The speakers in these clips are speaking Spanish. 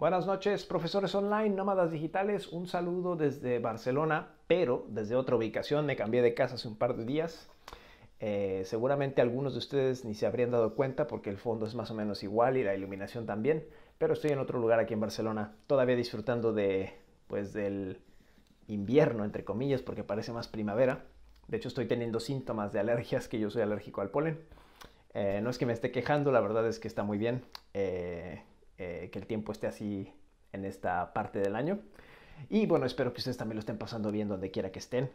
Buenas noches, profesores online, nómadas digitales. Un saludo desde Barcelona, pero desde otra ubicación. Me cambié de casa hace un par de días. Eh, seguramente algunos de ustedes ni se habrían dado cuenta porque el fondo es más o menos igual y la iluminación también. Pero estoy en otro lugar aquí en Barcelona, todavía disfrutando de, pues, del invierno, entre comillas, porque parece más primavera. De hecho, estoy teniendo síntomas de alergias, que yo soy alérgico al polen. Eh, no es que me esté quejando, la verdad es que está muy bien. Eh, eh, que el tiempo esté así en esta parte del año. Y bueno, espero que ustedes también lo estén pasando bien donde quiera que estén.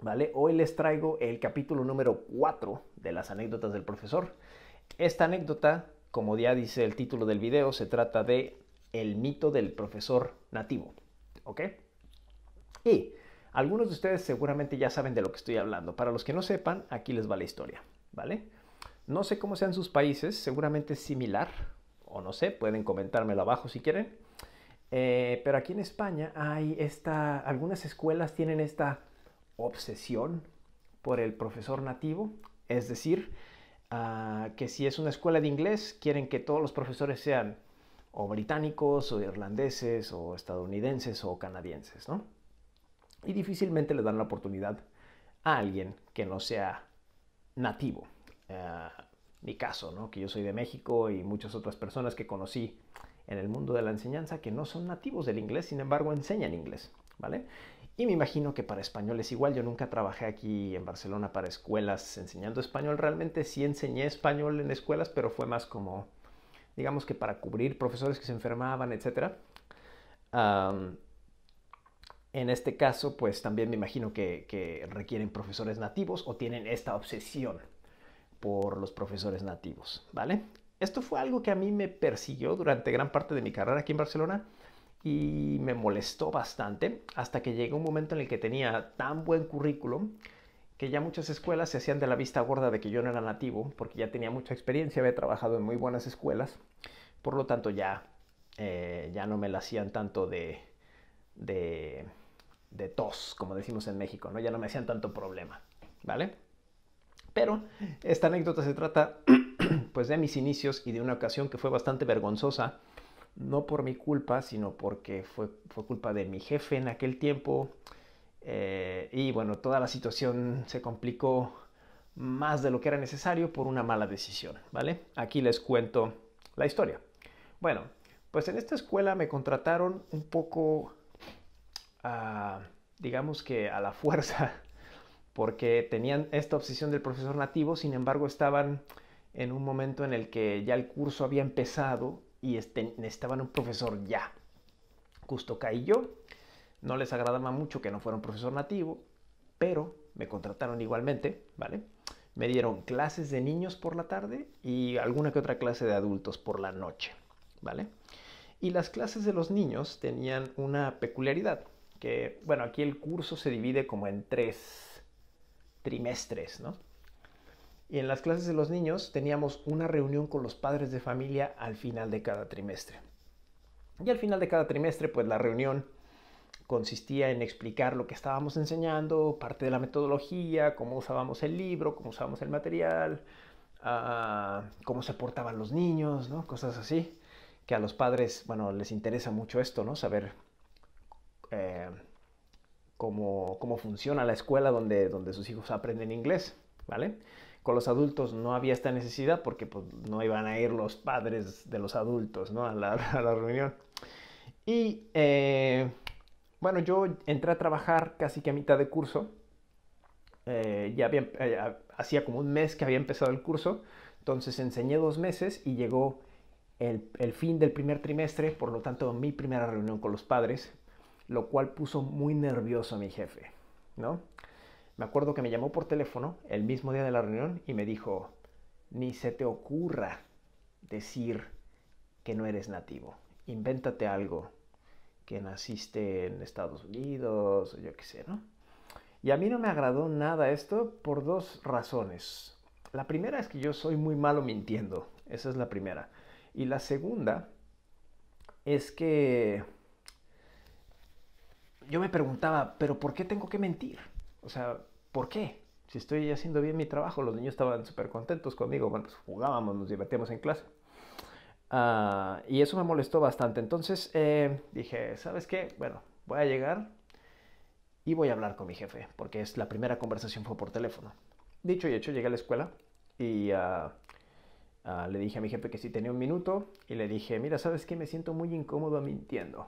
¿Vale? Hoy les traigo el capítulo número 4 de las anécdotas del profesor. Esta anécdota, como ya dice el título del video, se trata de el mito del profesor nativo. ¿Ok? Y algunos de ustedes seguramente ya saben de lo que estoy hablando. Para los que no sepan, aquí les va la historia. ¿Vale? No sé cómo sean sus países, seguramente es similar, o no sé, pueden comentármelo abajo si quieren. Eh, pero aquí en España hay esta, algunas escuelas tienen esta obsesión por el profesor nativo, es decir, ah, que si es una escuela de inglés, quieren que todos los profesores sean o británicos o irlandeses o estadounidenses o canadienses, Y difícilmente le dan la oportunidad a alguien que no sea nativo. Ah, mi caso, ¿no? que yo soy de México y muchas otras personas que conocí en el mundo de la enseñanza que no son nativos del inglés, sin embargo enseñan inglés, ¿vale? Y me imagino que para español es igual, yo nunca trabajé aquí en Barcelona para escuelas enseñando español, realmente sí enseñé español en escuelas, pero fue más como, digamos que para cubrir profesores que se enfermaban, etc. en este caso, pues también me imagino que requieren profesores nativos o tienen esta obsesión por los profesores nativos, ¿vale? Esto fue algo que a mí me persiguió durante gran parte de mi carrera aquí en Barcelona y me molestó bastante hasta que llegó un momento en el que tenía tan buen currículum que ya muchas escuelas se hacían de la vista gorda de que yo no era nativo porque ya tenía mucha experiencia, había trabajado en muy buenas escuelas, por lo tanto ya, eh, ya no me la hacían tanto de, de, de tos, como decimos en México, ¿no? ya no me hacían tanto problema, ¿vale? Pero esta anécdota se trata pues de mis inicios y de una ocasión que fue bastante vergonzosa, no por mi culpa, sino porque fue, culpa de mi jefe en aquel tiempo. Eh, y bueno, toda la situación se complicó más de lo que era necesario por una mala decisión, ¿vale? Aquí les cuento la historia. Bueno, pues en esta escuela me contrataron un poco, ah, digamos que a la fuerza, porque tenían esta obsesión del profesor nativo, sin embargo estaban en un momento en el que ya el curso había empezado y estaban este, un profesor ya. justo y yo no les agradaba mucho que no fuera un profesor nativo, pero me contrataron igualmente, ¿vale? Me dieron clases de niños por la tarde y alguna que otra clase de adultos por la noche, ¿vale? Y las clases de los niños tenían una peculiaridad, que, bueno, aquí el curso se divide como en tres trimestres, ¿no? Y en las clases de los niños teníamos una reunión con los padres de familia al final de cada trimestre. Y al final de cada trimestre, pues la reunión consistía en explicar lo que estábamos enseñando, parte de la metodología, cómo usábamos el libro, cómo usábamos el material, ah, cómo se portaban los niños, ¿no? Cosas así, que a los padres, bueno, les interesa mucho esto, ¿no? Saber eh, cómo, cómo funciona la escuela donde, donde sus hijos aprenden inglés, ¿vale? Con los adultos no había esta necesidad porque pues, no iban a ir los padres de los adultos ¿no? a, la, a la reunión. Y eh, bueno, yo entré a trabajar casi que a mitad de curso. Eh, eh, ya hacía como un mes que había empezado el curso, entonces enseñé dos meses y llegó el, el, fin del primer trimestre, por lo tanto mi primera reunión con los padres lo cual puso muy nervioso a mi jefe, ¿no? Me acuerdo que me llamó por teléfono el mismo día de la reunión y me dijo, ni se te ocurra decir que no eres nativo, invéntate algo, que naciste en Estados Unidos, o yo qué sé, ¿no? Y a mí no me agradó nada esto por dos razones. La primera es que yo soy muy malo mintiendo, esa es la primera. Y la segunda es que yo me preguntaba, pero ¿por qué tengo que mentir? O sea, ¿por qué? Si estoy haciendo bien mi trabajo, los niños estaban súper contentos conmigo, bueno, pues, jugábamos, nos divertíamos en clase. Ah, y eso me molestó bastante. Entonces eh, dije, ¿sabes qué? Bueno, voy a llegar y voy a hablar con mi jefe, porque es la primera conversación fue por teléfono. Dicho y hecho, llegué a la escuela y ah, ah, le dije a mi jefe que si tenía un minuto y le dije, mira, ¿sabes qué? Me siento muy incómodo mintiendo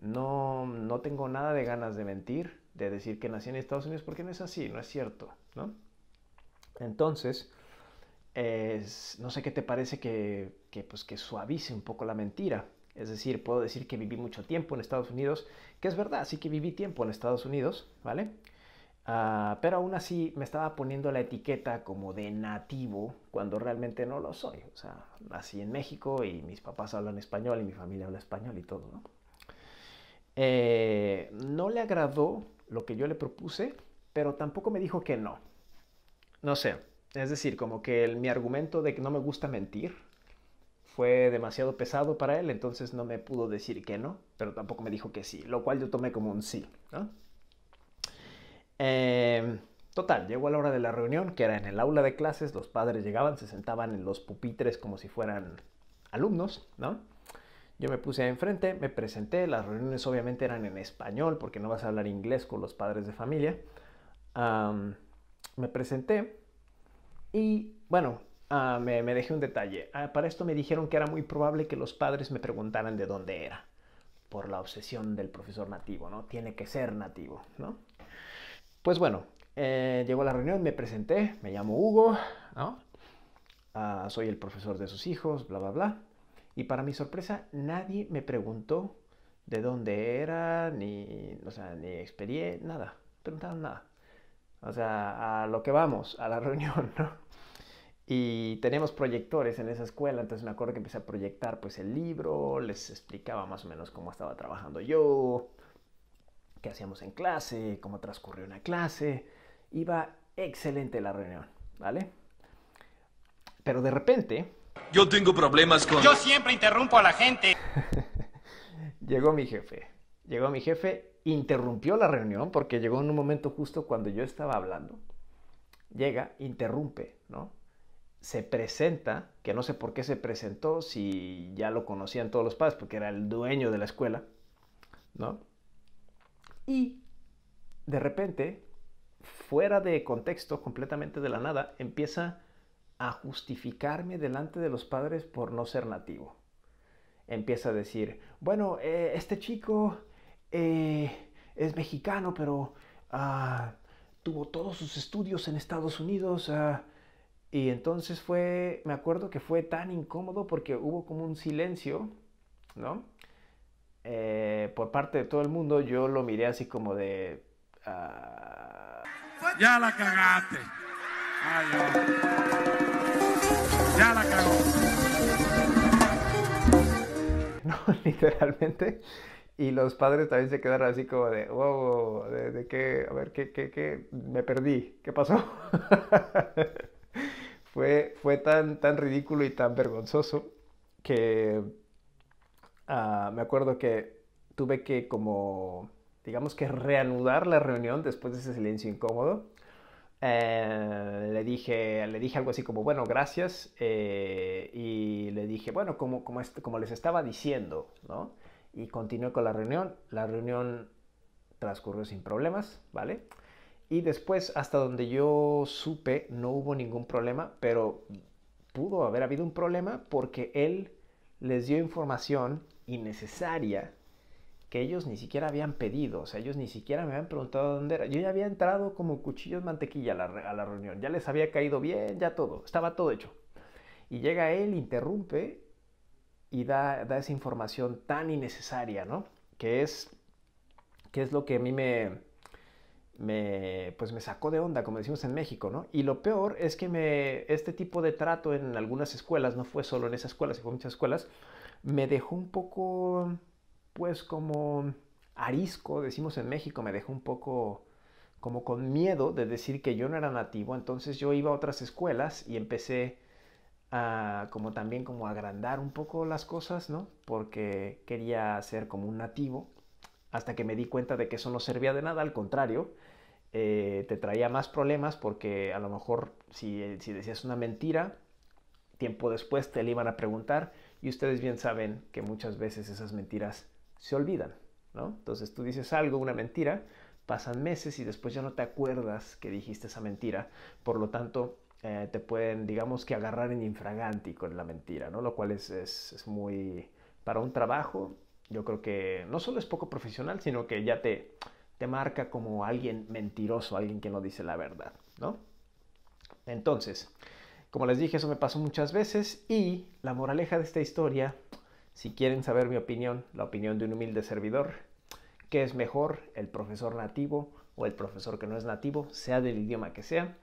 no, no tengo nada de ganas de mentir, de decir que nací en Estados Unidos, porque no es así, no es cierto, ¿no? Entonces, no sé qué te parece que, que, pues, que suavice un poco la mentira. Es decir, puedo decir que viví mucho tiempo en Estados Unidos, que es verdad, sí que viví tiempo en Estados Unidos, ¿vale? Ah, pero aún así me estaba poniendo la etiqueta como de nativo cuando realmente no lo soy. O sea, nací en México y mis papás hablan español y mi familia habla español y todo, ¿no? Eh, no le agradó lo que yo le propuse, pero tampoco me dijo que no. No sé, es decir, como que mi argumento de que no me gusta mentir fue demasiado pesado para él, entonces no me pudo decir que no, pero tampoco me dijo que sí, lo cual yo tomé como un sí. ¿no? Em, total, llegó a la hora de la reunión, que era en el aula de clases, los padres llegaban, se sentaban en los pupitres como si fueran alumnos, ¿no? Yo me puse enfrente, me presenté, las reuniones obviamente eran en español porque no vas a hablar inglés con los padres de familia. me presenté y bueno, ah, me, dejé un detalle. Ah, para esto me dijeron que era muy probable que los padres me preguntaran de dónde era, por la obsesión del profesor nativo, ¿no? Tiene que ser nativo, ¿no? Pues bueno, eh, llegó la reunión, me presenté, me llamo Hugo, ¿no? Ah, soy el profesor de sus hijos, bla, bla, bla. Y para mi sorpresa, nadie me preguntó de dónde era, ni, o sea, ni experiencia, nada. preguntaron nada. O sea, a lo que vamos, a la reunión, ¿no? Y tenemos proyectores en esa escuela, entonces me acuerdo que empecé a proyectar pues el libro, les explicaba más o menos cómo estaba trabajando yo, qué hacíamos en clase, cómo transcurrió una clase. Iba excelente la reunión, ¿vale? Pero de repente, yo tengo problemas con... Yo siempre interrumpo a la gente. llegó mi jefe. Llegó mi jefe, interrumpió la reunión porque llegó en un momento justo cuando yo estaba hablando. Llega, interrumpe, ¿no? Se presenta, que no sé por qué se presentó, si ya lo conocían todos los padres, porque era el dueño de la escuela, ¿no? Y de repente, fuera de contexto, completamente de la nada, empieza a justificarme delante de los padres por no ser nativo. Empieza a decir, bueno, eh, este chico eh, es mexicano, pero ah, tuvo todos sus estudios en Estados Unidos. Ah". y entonces fue, me acuerdo que fue tan incómodo porque hubo como un silencio, ¿no? Eh, por parte de todo el mundo, yo lo miré así como de... Ah. Ya la cagaste. Ay, No, literalmente. Y los padres también se quedaron así como de, wow, de, qué, a ver, qué, qué, qué, me perdí, ¿qué pasó? fue fue tan, tan ridículo y tan vergonzoso que ah, me acuerdo que tuve que como, digamos que reanudar la reunión después de ese silencio incómodo eh, le, dije, le dije algo así como, bueno, gracias. Eh, y le dije, bueno, como, como, como les estaba diciendo, ¿no? Y continué con la reunión. La reunión transcurrió sin problemas, ¿vale? Y después, hasta donde yo supe, no hubo ningún problema, pero pudo haber habido un problema porque él les dio información innecesaria que ellos ni siquiera habían pedido, o sea, ellos ni siquiera me habían preguntado dónde era. Yo ya había entrado como cuchillo de mantequilla a la, reunión, ya les había caído bien, ya todo, estaba todo hecho. Y llega él, interrumpe y da, esa información tan innecesaria, ¿no? Que es, que es lo que a mí me, pues me sacó de onda, como decimos en México, ¿no? Y lo peor es que me, este tipo de trato en algunas escuelas, no fue solo en esas escuelas, se en muchas escuelas, me dejó un poco pues como arisco, decimos en México, me dejó un poco como con miedo de decir que yo no era nativo, entonces yo iba a otras escuelas y empecé a como también como agrandar un poco las cosas, ¿no? Porque quería ser como un nativo, hasta que me di cuenta de que eso no servía de nada, al contrario, eh, te traía más problemas porque a lo mejor si, eh, si decías una mentira, tiempo después te le iban a preguntar y ustedes bien saben que muchas veces esas mentiras se olvidan, ¿no? Entonces tú dices algo, una mentira, pasan meses y después ya no te acuerdas que dijiste esa mentira, por lo tanto eh, te pueden, digamos que agarrar en infraganti con la mentira, ¿no? Lo cual es, es, muy, para un trabajo, yo creo que no solo es poco profesional, sino que ya te, te marca como alguien mentiroso, alguien que no dice la verdad, ¿no? Entonces, como les dije, eso me pasó muchas veces y la moraleja de esta historia si quieren saber mi opinión, la opinión de un humilde servidor, ¿qué es mejor, el profesor nativo o el profesor que no es nativo, sea del idioma que sea?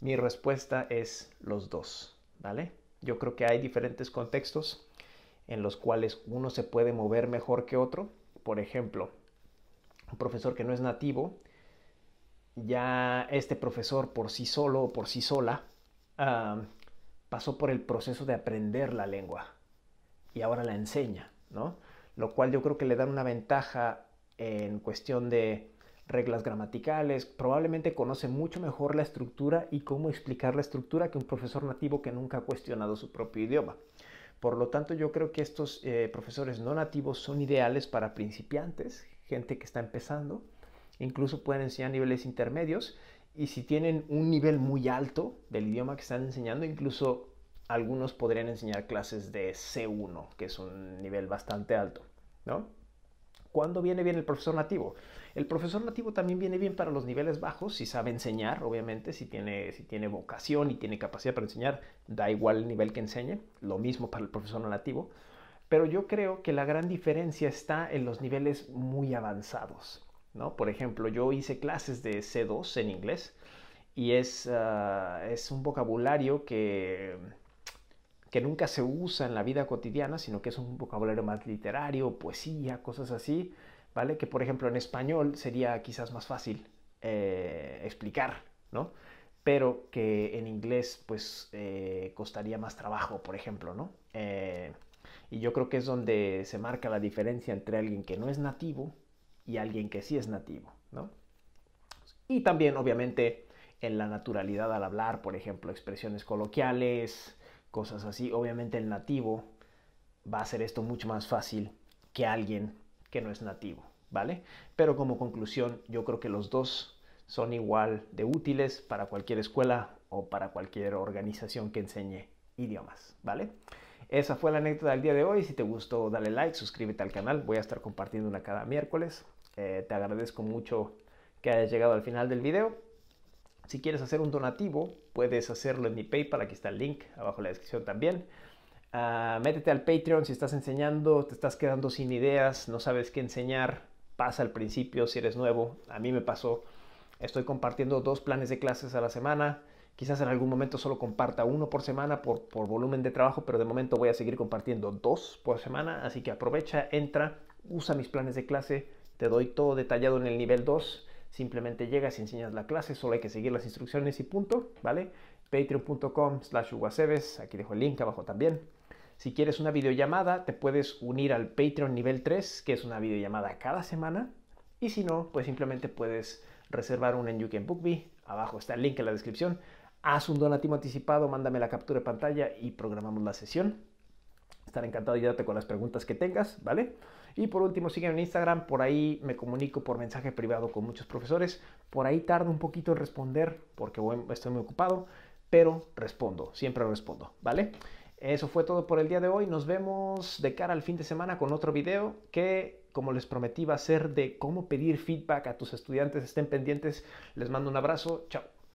Mi respuesta es los dos, ¿vale? Yo creo que hay diferentes contextos en los cuales uno se puede mover mejor que otro. Por ejemplo, un profesor que no es nativo, ya este profesor por sí solo o por sí sola ah, pasó por el proceso de aprender la lengua y ahora la enseña, ¿no? Lo cual yo creo que le da una ventaja en cuestión de reglas gramaticales, probablemente conoce mucho mejor la estructura y cómo explicar la estructura que un profesor nativo que nunca ha cuestionado su propio idioma. Por lo tanto, yo creo que estos eh, profesores no nativos son ideales para principiantes, gente que está empezando, incluso pueden enseñar niveles intermedios y si tienen un nivel muy alto del idioma que están enseñando, incluso algunos podrían enseñar clases de C1, que es un nivel bastante alto, ¿no? ¿Cuándo viene bien el profesor nativo? El profesor nativo también viene bien para los niveles bajos, si sabe enseñar, obviamente, si tiene, si tiene vocación y tiene capacidad para enseñar, da igual el nivel que enseñe, lo mismo para el profesor nativo, pero yo creo que la gran diferencia está en los niveles muy avanzados, ¿no? Por ejemplo, yo hice clases de C2 en inglés y es, ah, es un vocabulario que que nunca se usa en la vida cotidiana, sino que es un vocabulario más literario, poesía, cosas así, ¿vale? Que por ejemplo en español sería quizás más fácil eh, explicar, ¿no? Pero que en inglés pues eh, costaría más trabajo, por ejemplo, ¿no? Eh, y yo creo que es donde se marca la diferencia entre alguien que no es nativo y alguien que sí es nativo, ¿no? Y también obviamente en la naturalidad al hablar, por ejemplo, expresiones coloquiales, cosas así. Obviamente el nativo va a hacer esto mucho más fácil que alguien que no es nativo, ¿vale? Pero como conclusión, yo creo que los dos son igual de útiles para cualquier escuela o para cualquier organización que enseñe idiomas, ¿vale? Esa fue la anécdota del día de hoy. Si te gustó, dale like, suscríbete al canal. Voy a estar compartiendo una cada miércoles. Eh, te agradezco mucho que hayas llegado al final del video si quieres hacer un donativo, puedes hacerlo en mi PayPal, aquí está el link abajo en la descripción también. Ah, métete al Patreon si estás enseñando, te estás quedando sin ideas, no sabes qué enseñar, pasa al principio si eres nuevo. A mí me pasó, estoy compartiendo dos planes de clases a la semana. Quizás en algún momento solo comparta uno por semana por, por volumen de trabajo, pero de momento voy a seguir compartiendo dos por semana. Así que aprovecha, entra, usa mis planes de clase. Te doy todo detallado en el nivel 2 Simplemente llegas y enseñas la clase, solo hay que seguir las instrucciones y punto, ¿vale? Patreon.com slash aquí dejo el link abajo también. Si quieres una videollamada, te puedes unir al Patreon nivel 3, que es una videollamada cada semana. Y si no, pues simplemente puedes reservar una en You Can Book Me. Abajo está el link en la descripción. Haz un donativo anticipado, mándame la captura de pantalla y programamos la sesión encantado de ayudarte con las preguntas que tengas, ¿vale? Y por último, sígueme en Instagram, por ahí me comunico por mensaje privado con muchos profesores, por ahí tardo un poquito en responder porque estoy muy ocupado, pero respondo, siempre respondo, ¿vale? Eso fue todo por el día de hoy, nos vemos de cara al fin de semana con otro video que como les prometí va a ser de cómo pedir feedback a tus estudiantes, estén pendientes, les mando un abrazo, chao.